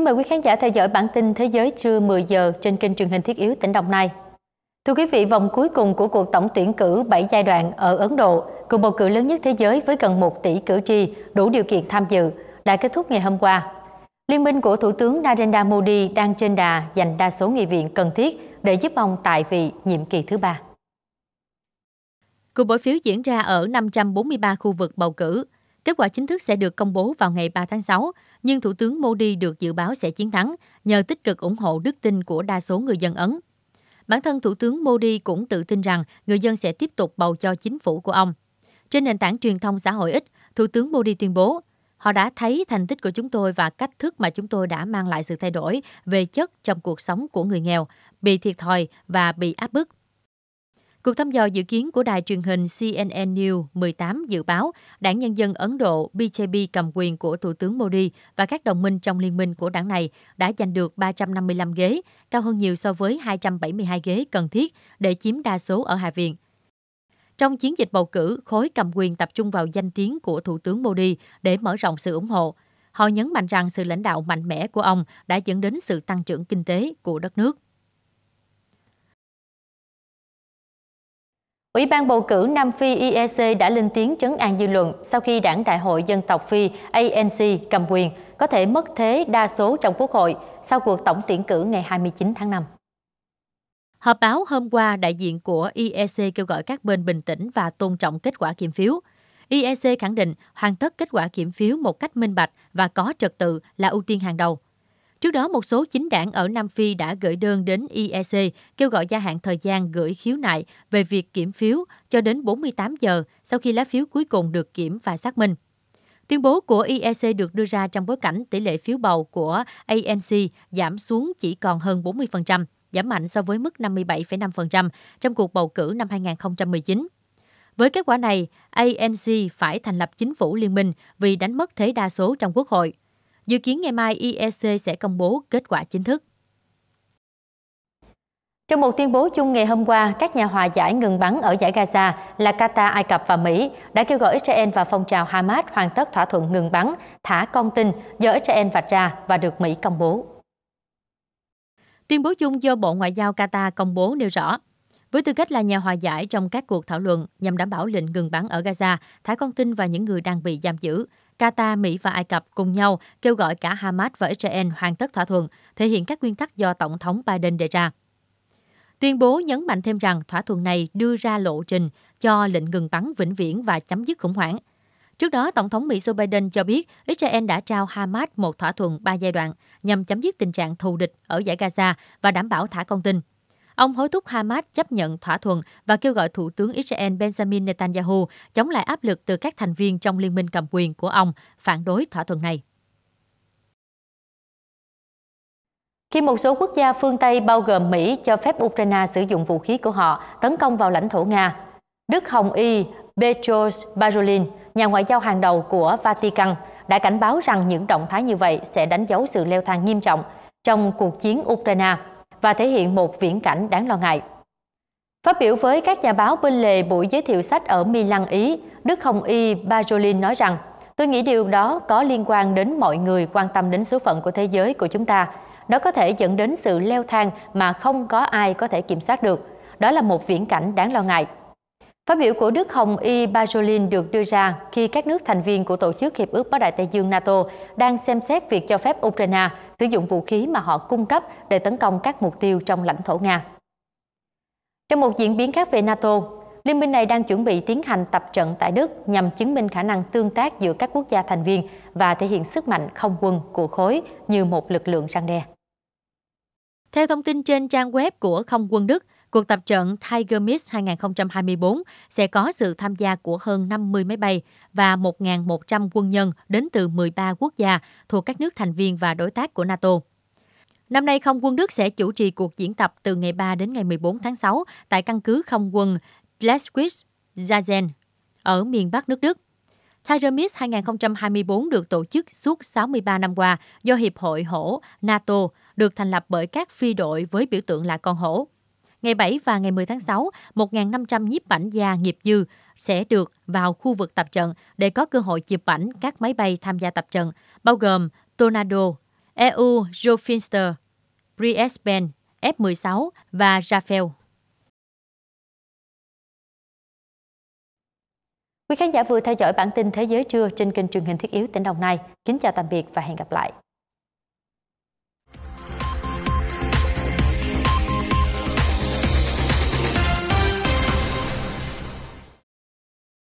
Kính mời quý khán giả theo dõi bản tin Thế giới trưa 10 giờ trên kênh truyền hình Thiết yếu tỉnh Đồng Nai. Thưa quý vị, vòng cuối cùng của cuộc tổng tuyển cử 7 giai đoạn ở Ấn Độ, cuộc bầu cử lớn nhất thế giới với gần 1 tỷ cử tri đủ điều kiện tham dự, đã kết thúc ngày hôm qua. Liên minh của Thủ tướng Narendra Modi đang trên đà giành đa số nghị viện cần thiết để giúp ông tại vị nhiệm kỳ thứ ba. Cuộc bỏ phiếu diễn ra ở 543 khu vực bầu cử, Kết quả chính thức sẽ được công bố vào ngày 3 tháng 6, nhưng Thủ tướng Modi được dự báo sẽ chiến thắng nhờ tích cực ủng hộ đức tin của đa số người dân Ấn. Bản thân Thủ tướng Modi cũng tự tin rằng người dân sẽ tiếp tục bầu cho chính phủ của ông. Trên nền tảng truyền thông xã hội ít, Thủ tướng Modi tuyên bố, họ đã thấy thành tích của chúng tôi và cách thức mà chúng tôi đã mang lại sự thay đổi về chất trong cuộc sống của người nghèo, bị thiệt thòi và bị áp bức. Cuộc thăm dò dự kiến của đài truyền hình CNN News 18 dự báo Đảng Nhân dân Ấn Độ BJP cầm quyền của Thủ tướng Modi và các đồng minh trong liên minh của đảng này đã giành được 355 ghế, cao hơn nhiều so với 272 ghế cần thiết để chiếm đa số ở Hạ viện. Trong chiến dịch bầu cử, khối cầm quyền tập trung vào danh tiếng của Thủ tướng Modi để mở rộng sự ủng hộ. Họ nhấn mạnh rằng sự lãnh đạo mạnh mẽ của ông đã dẫn đến sự tăng trưởng kinh tế của đất nước. Ủy ban bầu cử Nam Phi IEC e đã lên tiếng trấn an dư luận sau khi đảng Đại hội Dân tộc Phi ANC cầm quyền có thể mất thế đa số trong Quốc hội sau cuộc tổng tuyển cử ngày 29 tháng 5. Họp báo hôm qua, đại diện của IEC e kêu gọi các bên bình tĩnh và tôn trọng kết quả kiểm phiếu. IEC e khẳng định hoàn tất kết quả kiểm phiếu một cách minh bạch và có trật tự là ưu tiên hàng đầu – Trước đó, một số chính đảng ở Nam Phi đã gửi đơn đến IEC kêu gọi gia hạn thời gian gửi khiếu nại về việc kiểm phiếu cho đến 48 giờ sau khi lá phiếu cuối cùng được kiểm và xác minh. Tuyên bố của IEC được đưa ra trong bối cảnh tỷ lệ phiếu bầu của ANC giảm xuống chỉ còn hơn 40%, giảm mạnh so với mức 57,5% trong cuộc bầu cử năm 2019. Với kết quả này, ANC phải thành lập chính phủ liên minh vì đánh mất thế đa số trong quốc hội. Dự kiến ngày mai IEC sẽ công bố kết quả chính thức. Trong một tuyên bố chung ngày hôm qua, các nhà hòa giải ngừng bắn ở giải Gaza là Qatar, Ai Cập và Mỹ đã kêu gọi Israel và phong trào Hamas hoàn tất thỏa thuận ngừng bắn, thả con tin do Israel vạch ra và được Mỹ công bố. Tuyên bố chung do Bộ Ngoại giao Qatar công bố nêu rõ, với tư cách là nhà hòa giải trong các cuộc thảo luận nhằm đảm bảo lệnh ngừng bắn ở Gaza, thả con tin và những người đang bị giam giữ, Qatar, Mỹ và Ai Cập cùng nhau kêu gọi cả Hamas và Israel hoàn tất thỏa thuận, thể hiện các nguyên tắc do Tổng thống Biden đề ra. Tuyên bố nhấn mạnh thêm rằng thỏa thuận này đưa ra lộ trình cho lệnh ngừng bắn vĩnh viễn và chấm dứt khủng hoảng. Trước đó, Tổng thống Mỹ Joe Biden cho biết Israel đã trao Hamas một thỏa thuận ba giai đoạn nhằm chấm dứt tình trạng thù địch ở giải Gaza và đảm bảo thả con tin. Ông hối thúc Hamas chấp nhận thỏa thuận và kêu gọi Thủ tướng Israel Benjamin Netanyahu chống lại áp lực từ các thành viên trong liên minh cầm quyền của ông phản đối thỏa thuận này. Khi một số quốc gia phương Tây bao gồm Mỹ cho phép Ukraine sử dụng vũ khí của họ tấn công vào lãnh thổ Nga, Đức Hồng Y Petros Barolin, nhà ngoại giao hàng đầu của Vatican, đã cảnh báo rằng những động thái như vậy sẽ đánh dấu sự leo thang nghiêm trọng trong cuộc chiến Ukraine và thể hiện một viễn cảnh đáng lo ngại. Phát biểu với các nhà báo bên lề buổi giới thiệu sách ở Milan Ý, Đức Hồng Y Bajolin nói rằng Tôi nghĩ điều đó có liên quan đến mọi người quan tâm đến số phận của thế giới của chúng ta. Nó có thể dẫn đến sự leo thang mà không có ai có thể kiểm soát được. Đó là một viễn cảnh đáng lo ngại. Phát biểu của Đức Hồng Y Bajolin được đưa ra khi các nước thành viên của Tổ chức Hiệp ước Bắc Đại Tây Dương NATO đang xem xét việc cho phép Ukraine sử dụng vũ khí mà họ cung cấp để tấn công các mục tiêu trong lãnh thổ Nga. Trong một diễn biến khác về NATO, Liên minh này đang chuẩn bị tiến hành tập trận tại Đức nhằm chứng minh khả năng tương tác giữa các quốc gia thành viên và thể hiện sức mạnh không quân của khối như một lực lượng răng đe. Theo thông tin trên trang web của Không quân Đức, Cuộc tập trận Tiger Miss 2024 sẽ có sự tham gia của hơn 50 máy bay và 1.100 quân nhân đến từ 13 quốc gia thuộc các nước thành viên và đối tác của NATO. Năm nay, không quân Đức sẽ chủ trì cuộc diễn tập từ ngày 3 đến ngày 14 tháng 6 tại căn cứ không quân Leschwitz Zazen ở miền Bắc nước Đức. Tiger Miss 2024 được tổ chức suốt 63 năm qua do Hiệp hội Hổ NATO, được thành lập bởi các phi đội với biểu tượng là con hổ. Ngày 7 và ngày 10 tháng 6, 1.500 nhiếp ảnh gia nghiệp dư sẽ được vào khu vực tập trận để có cơ hội chụp ảnh các máy bay tham gia tập trận, bao gồm Tornado, EU Jofinster, Brisbane, F-16 và Rafael. Quý khán giả vừa theo dõi bản tin Thế giới trưa trên kênh truyền hình thiết yếu tỉnh Đồng Nai. Kính chào tạm biệt và hẹn gặp lại.